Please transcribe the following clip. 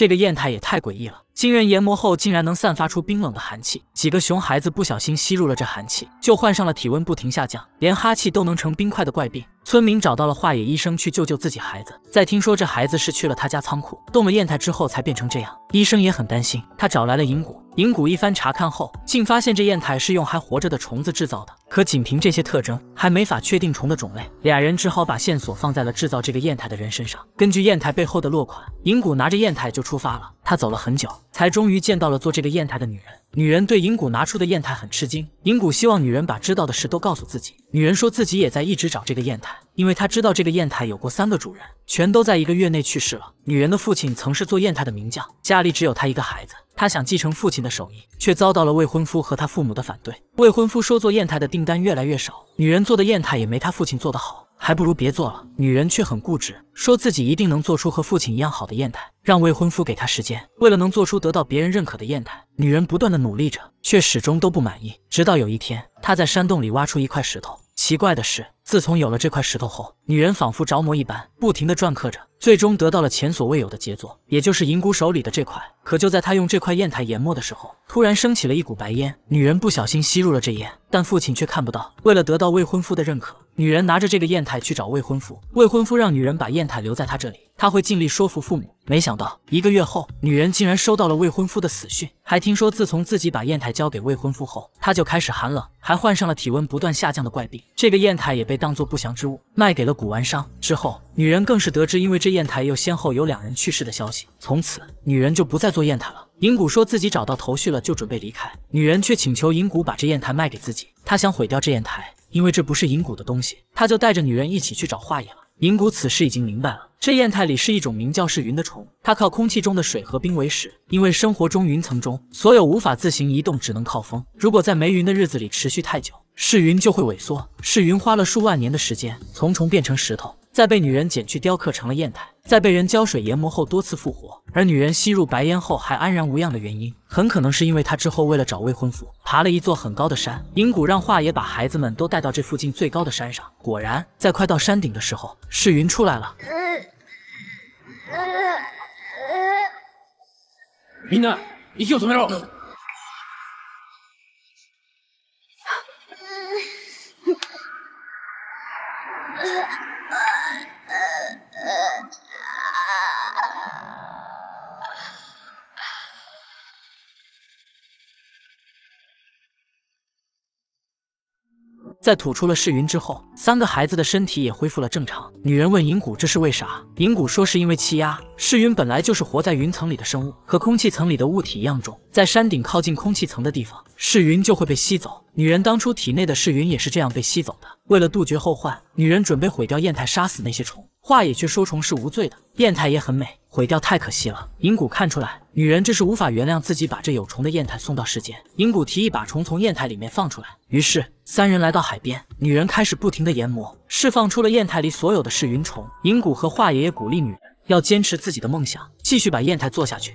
这个砚台也太诡异了，经人研磨后竟然能散发出冰冷的寒气，几个熊孩子不小心吸入了这寒气，就患上了体温不停下降，连哈气都能成冰块的怪病。村民找到了化野医生，去救救自己孩子。在听说这孩子是去了他家仓库，动了砚台之后才变成这样，医生也很担心。他找来了银谷，银谷一番查看后，竟发现这砚台是用还活着的虫子制造的。可仅凭这些特征，还没法确定虫的种类。俩人只好把线索放在了制造这个砚台的人身上。根据砚台背后的落款，银谷拿着砚台就出发了。他走了很久，才终于见到了做这个砚台的女人。女人对银谷拿出的砚台很吃惊。银谷希望女人把知道的事都告诉自己。女人说自己也在一直找这个砚台。因为他知道这个砚台有过三个主人，全都在一个月内去世了。女人的父亲曾是做砚台的名匠，家里只有他一个孩子。他想继承父亲的手艺，却遭到了未婚夫和他父母的反对。未婚夫说，做砚台的订单越来越少，女人做的砚台也没他父亲做的好，还不如别做了。女人却很固执，说自己一定能做出和父亲一样好的砚台，让未婚夫给她时间。为了能做出得到别人认可的砚台，女人不断的努力着，却始终都不满意。直到有一天，她在山洞里挖出一块石头。奇怪的是，自从有了这块石头后，女人仿佛着魔一般，不停地篆刻着，最终得到了前所未有的杰作，也就是银姑手里的这块。可就在她用这块砚台研磨的时候，突然升起了一股白烟，女人不小心吸入了这烟，但父亲却看不到。为了得到未婚夫的认可。女人拿着这个砚台去找未婚夫，未婚夫让女人把砚台留在他这里，他会尽力说服父母。没想到一个月后，女人竟然收到了未婚夫的死讯，还听说自从自己把砚台交给未婚夫后，他就开始寒冷，还患上了体温不断下降的怪病。这个砚台也被当作不祥之物卖给了古玩商。之后，女人更是得知因为这砚台又先后有两人去世的消息，从此女人就不再做砚台了。银谷说自己找到头绪了，就准备离开，女人却请求银谷把这砚台卖给自己，她想毁掉这砚台。因为这不是银谷的东西，他就带着女人一起去找华野了。银谷此时已经明白了，这砚台里是一种名叫噬云的虫，它靠空气中的水和冰为食。因为生活中云层中所有无法自行移动，只能靠风。如果在没云的日子里持续太久。世云就会萎缩。世云花了数万年的时间，从虫变成石头，再被女人剪去雕刻成了砚台，再被人浇水研磨后多次复活。而女人吸入白烟后还安然无恙的原因，很可能是因为她之后为了找未婚夫，爬了一座很高的山。银谷让华爷把孩子们都带到这附近最高的山上。果然，在快到山顶的时候，世云出来了。Uh, uh, uh, uh. 在吐出了噬云之后，三个孩子的身体也恢复了正常。女人问银谷：“这是为啥？”银谷说：“是因为气压。噬云本来就是活在云层里的生物，和空气层里的物体一样重。在山顶靠近空气层的地方，噬云就会被吸走。女人当初体内的噬云也是这样被吸走的。为了杜绝后患，女人准备毁掉砚台，杀死那些虫。”华也却说虫是无罪的，砚台也很美，毁掉太可惜了。银谷看出来，女人这是无法原谅自己把这有虫的砚台送到世间。银谷提议把虫从砚台里面放出来，于是三人来到海边，女人开始不停的研磨，释放出了砚台里所有的噬云虫。银谷和华爷爷鼓励女人要坚持自己的梦想，继续把砚台做下去。